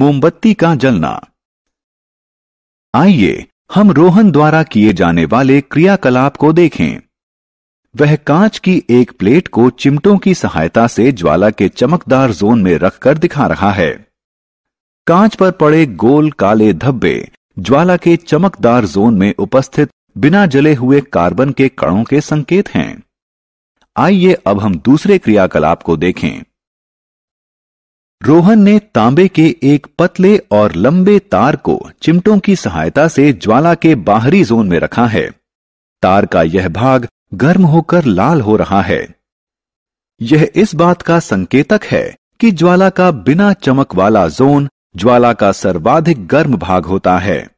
मोमबत्ती का जलना आइए हम रोहन द्वारा किए जाने वाले क्रियाकलाप को देखें वह कांच की एक प्लेट को चिमटों की सहायता से ज्वाला के चमकदार जोन में रखकर दिखा रहा है कांच पर पड़े गोल काले धब्बे ज्वाला के चमकदार जोन में उपस्थित बिना जले हुए कार्बन के कणों के संकेत हैं आइए अब हम दूसरे क्रियाकलाप को देखें रोहन ने तांबे के एक पतले और लंबे तार को चिमटों की सहायता से ज्वाला के बाहरी जोन में रखा है तार का यह भाग गर्म होकर लाल हो रहा है यह इस बात का संकेतक है कि ज्वाला का बिना चमक वाला जोन ज्वाला का सर्वाधिक गर्म भाग होता है